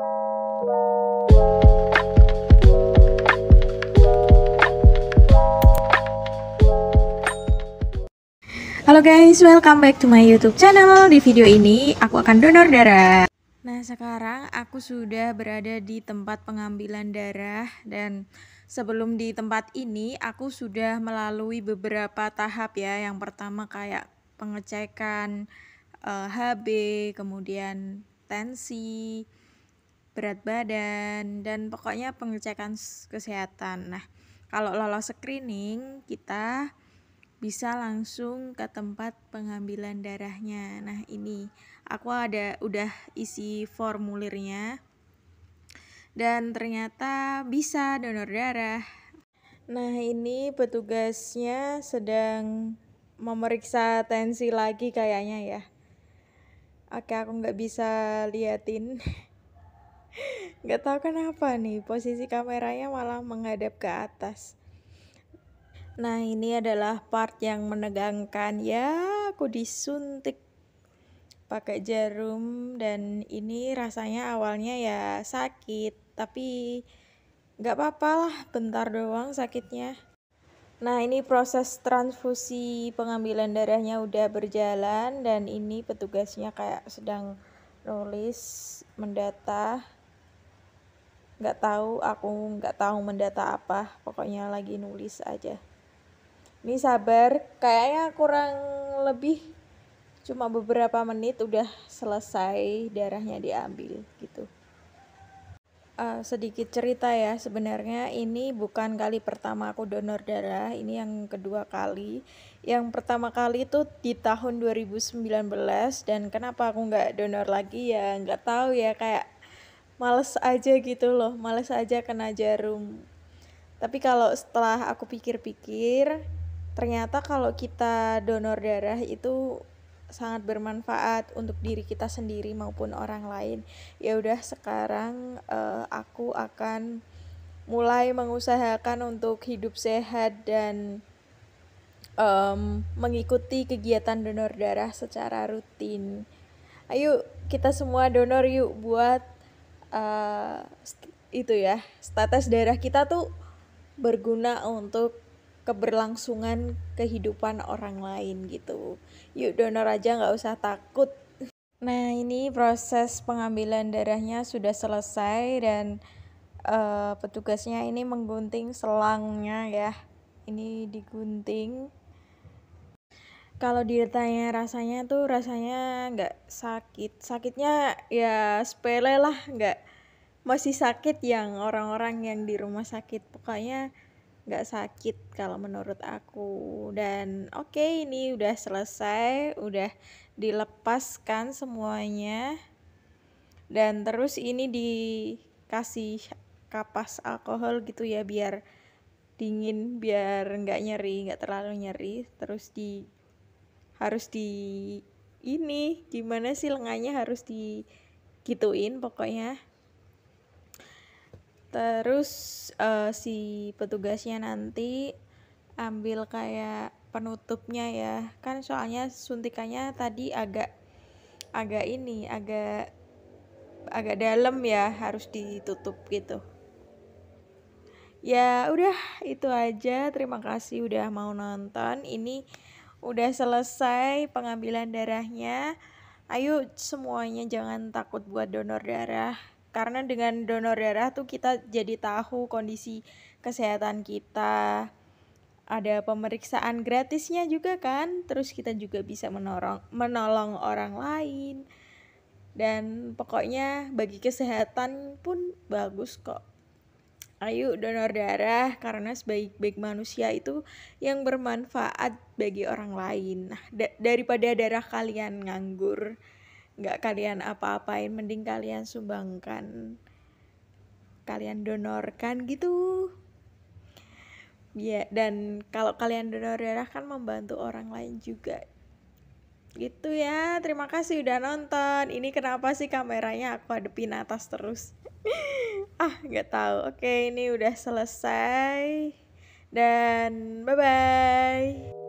Halo guys, welcome back to my YouTube channel. Di video ini aku akan donor darah. Nah, sekarang aku sudah berada di tempat pengambilan darah dan sebelum di tempat ini aku sudah melalui beberapa tahap ya. Yang pertama kayak pengecekan uh, eh, HB, kemudian tensi, berat badan, dan pokoknya pengecekan kesehatan. Nah, kalau lolos screening, kita bisa langsung ke tempat pengambilan darahnya. Nah, ini aku ada udah isi formulirnya. Dan ternyata bisa donor darah. Nah, ini petugasnya sedang memeriksa tensi lagi kayaknya ya. Oke, aku nggak bisa liatin. nggak tahu kenapa nih posisi kameranya malah menghadap ke atas nah ini adalah part yang menegangkan ya aku disuntik pakai jarum dan ini rasanya awalnya ya sakit tapi nggak apa-apa lah bentar doang sakitnya Nah, ini proses transfusi pengambilan darahnya udah berjalan dan ini petugasnya kayak sedang nulis mendata nggak tahu aku nggak tahu mendata apa pokoknya lagi nulis aja ini sabar kayaknya kurang lebih cuma beberapa menit udah selesai darahnya diambil gitu uh, sedikit cerita ya sebenarnya ini bukan kali pertama aku donor darah ini yang kedua kali yang pertama kali itu di tahun 2019 dan kenapa aku nggak donor lagi ya nggak tahu ya kayak males aja gitu loh males aja kena jarum tapi kalau setelah aku pikir-pikir ternyata kalau kita donor darah itu sangat bermanfaat untuk diri kita sendiri maupun orang lain. Ya udah sekarang uh, aku akan mulai mengusahakan untuk hidup sehat dan um, mengikuti kegiatan donor darah secara rutin. Ayo kita semua donor yuk buat uh, itu ya status daerah kita tuh berguna untuk keberlangsungan kehidupan orang lain gitu. Yuk donor aja nggak usah takut. Nah ini proses pengambilan darahnya sudah selesai dan uh, petugasnya ini menggunting selangnya ya. Ini digunting kalau ditanya rasanya tuh rasanya nggak sakit sakitnya ya sepele lah nggak masih sakit yang orang-orang yang di rumah sakit pokoknya nggak sakit kalau menurut aku dan oke okay, ini udah selesai udah dilepaskan semuanya dan terus ini dikasih kapas alkohol gitu ya biar dingin biar nggak nyeri nggak terlalu nyeri terus di harus di ini gimana sih lengannya harus di gituin pokoknya terus uh, si petugasnya nanti ambil kayak penutupnya ya kan soalnya suntikannya tadi agak agak ini agak agak dalam ya harus ditutup gitu ya udah itu aja terima kasih udah mau nonton ini udah selesai pengambilan darahnya. Ayo semuanya jangan takut buat donor darah. Karena dengan donor darah tuh kita jadi tahu kondisi kesehatan kita. Ada pemeriksaan gratisnya juga kan. Terus kita juga bisa menolong menolong orang lain. Dan pokoknya bagi kesehatan pun bagus kok ayo donor darah karena sebaik-baik manusia itu yang bermanfaat bagi orang lain. Nah, da daripada darah kalian nganggur, nggak kalian apa-apain, mending kalian sumbangkan, kalian donorkan gitu. Ya, dan kalau kalian donor darah kan membantu orang lain juga. Gitu ya, terima kasih udah nonton. Ini kenapa sih kameranya aku hadepin atas terus? ah nggak tahu oke ini udah selesai dan bye bye